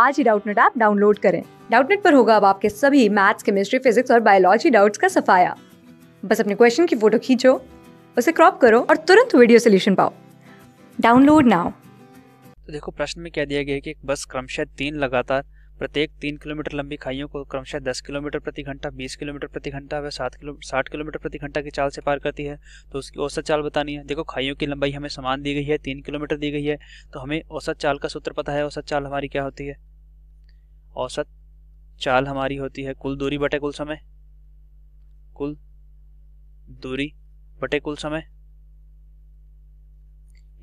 आज ही Doubtnut app download करें डाउटनेट पर होगा अब आपके सभी मैथ्स केमिस्ट्री फिजिक्स और बायोलॉजी डाउट्स का सफाया बस अपने क्वेश्चन की फोटो खींचो उसे क्रॉप करो और तुरंत वीडियो सोल्यूशन पाओ डाउनलोड नाउ तो देखो प्रश्न में क्या दिया गया है कि एक बस क्रमशः तीन लगातार प्रत्येक तीन किलोमीटर लंबी खाइयों को क्रमशः दस किलोमीटर प्रति घंटा बीस किलोमीटर प्रति घंटा व सात किलो साठ किलोमीटर प्रति घंटा की चाल से पार करती है तो उसकी औसत चाल बतानी है देखो खाइयों की लंबाई हमें समान दी गई है तीन किलोमीटर दी गई है तो हमें औसत चाल का सूत्र पता है औसत चाल हमारी क्या होती है औसत चाल हमारी होती है कुल दूरी बटे कुल समय कुल दूरी बटे कुल समय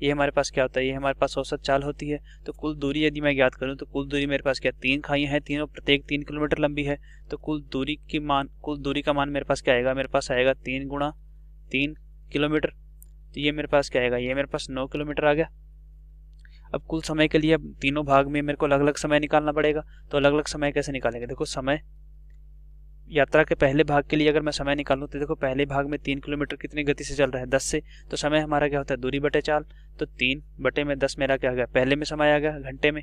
ये हमारे पास क्या होता है ये हमारे पास औसत चाल होती है तो कुल दूरी यदि मैं ज्ञात करूं तो कुल दूरी मेरे पास क्या तीन खाइयाँ हैं तीनों प्रत्येक तीन किलोमीटर लंबी है तो कुल दूरी की मान कुल दूरी का मान मेरे पास क्या आएगा मेरे पास आएगा तीन गुणा तीन किलोमीटर तो ये मेरे पास क्या आएगा ये मेरे पास नौ किलोमीटर आ गया अब कुल समय के लिए अब तीनों भाग में मेरे को अलग अलग समय निकालना पड़ेगा तो अलग अलग समय कैसे निकालेंगे देखो समय यात्रा के पहले भाग के लिए अगर मैं समय निकालूँ तो देखो पहले भाग में तीन किलोमीटर कितनी गति से चल रहा है दस से तो समय हमारा क्या होता है दूरी बटे चाल तो तीन बटे में दस मेरा क्या आ गया पहले में समय आ गया घंटे में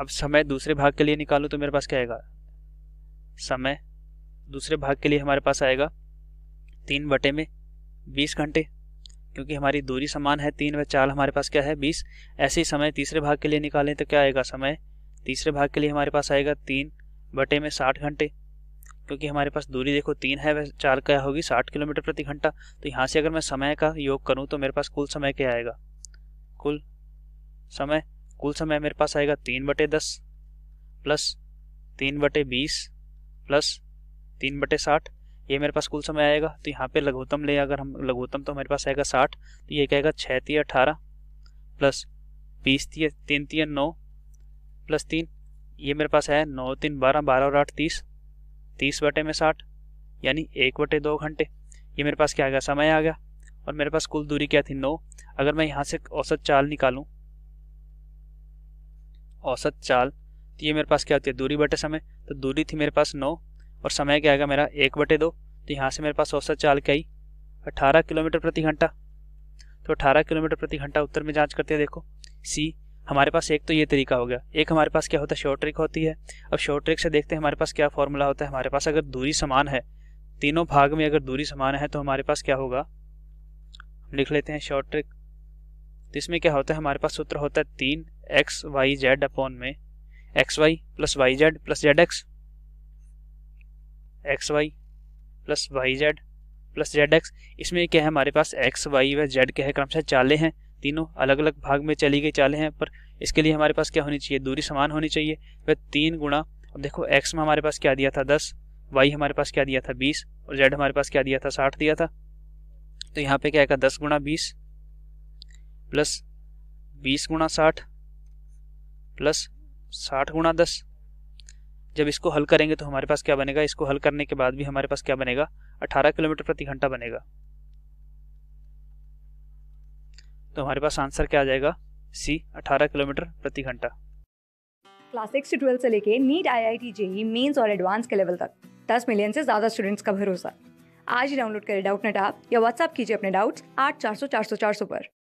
अब समय दूसरे भाग के लिए निकालूँ तो मेरे पास क्या आएगा समय दूसरे भाग के लिए हमारे पास आएगा तीन बटे में बीस घंटे क्योंकि हमारी दूरी समान है तीन व चार हमारे पास क्या है बीस ऐसे ही समय तीसरे भाग के लिए निकालें तो क्या आएगा समय तीसरे भाग के लिए हमारे पास आएगा तीन बटे में साठ घंटे क्योंकि हमारे पास दूरी देखो तीन है वह चार क्या होगी साठ किलोमीटर प्रति घंटा तो यहाँ से अगर मैं समय का योग करूँ तो मेरे पास कुल समय क्या आएगा कुल समय कुल समय मेरे पास आएगा तीन बटे दस प्लस तीन बटे बीस प्लस तीन बटे साठ ये मेरे पास कुल समय आएगा तो यहाँ पे लघुत्तम ले अगर हम लघुत्तम तो हमारे पास आएगा साठ तो ये क्या आएगा छः तीय अठारह प्लस बीस तीय तीन तीय नौ प्लस तीन ये मेरे पास है नौ तीन बारह बारह और आठ तीस तीस बटे में साठ यानी एक बटे दो घंटे ये मेरे पास क्या आ गया समय आ गया और मेरे पास कुल दूरी क्या थी नौ अगर मैं यहाँ से औसत चाल निकालूँ औसत चाल तो ये मेरे पास क्या होती है दूरी बटे समय तो दूरी थी मेरे पास नौ और समय क्या आएगा मेरा एक बटे दो तो यहाँ से मेरे पास औसत चाल के आई अठारह किलोमीटर प्रति घंटा तो अठारह किलोमीटर प्रति घंटा उत्तर में जाँच करते हैं देखो सी हमारे पास एक तो ये तरीका हो गया एक हमारे पास क्या होता है शॉर्ट ट्रिक होती है अब शॉर्ट ट्रिक से देखते हैं हमारे पास क्या फॉर्मूला होता है हमारे पास अगर दूरी समान है तीनों भाग में अगर दूरी समान है तो हमारे पास क्या होगा हम लिख लेते हैं शॉर्ट ट्रिक तो इसमें क्या होता है हमारे पास सूत्र होता है तीन एक्स वाई जेड अपॉन में X Y plus Y Z plus Z X X Y plus Y Z plus Z X इसमें क्या है हमारे पास एक्स वाई व जेड क्या है क्रमशः चाले हैं तीनों अलग अलग भाग में चली गई चाले हैं पर इसके लिए हमारे पास क्या होनी चाहिए दूरी समान होनी चाहिए वह तीन गुणा अब देखो एक्स में हमारे पास क्या दिया था दस वाई हमारे पास क्या दिया था बीस और जेड हमारे पास क्या दिया था साठ दिया था तो यहाँ पे क्या आएगा दस गुणा बीस प्लस बीस गुणा साठ प्लस साठ गुणा दस जब इसको हल करेंगे तो हमारे पास क्या बनेगा इसको हल करने के बाद भी हमारे पास क्या बनेगा 18 किलोमीटर प्रति घंटा बनेगा तो हमारे पास आंसर क्या आ जाएगा सी 18 किलोमीटर प्रति घंटा क्लास सिक्स से ट्वेल्व से लेके NEET I I T JEE mains और एडवांस के लेवल तक दस मिलियन से ज्यादा स्टूडेंट्स का भरोसा आज ही डाउनलोड करें डाउट नेट ऐप या व्हाट्सअप कीजिए अपने डाउट्स आठ चार सौ चार सौ चार सौ पर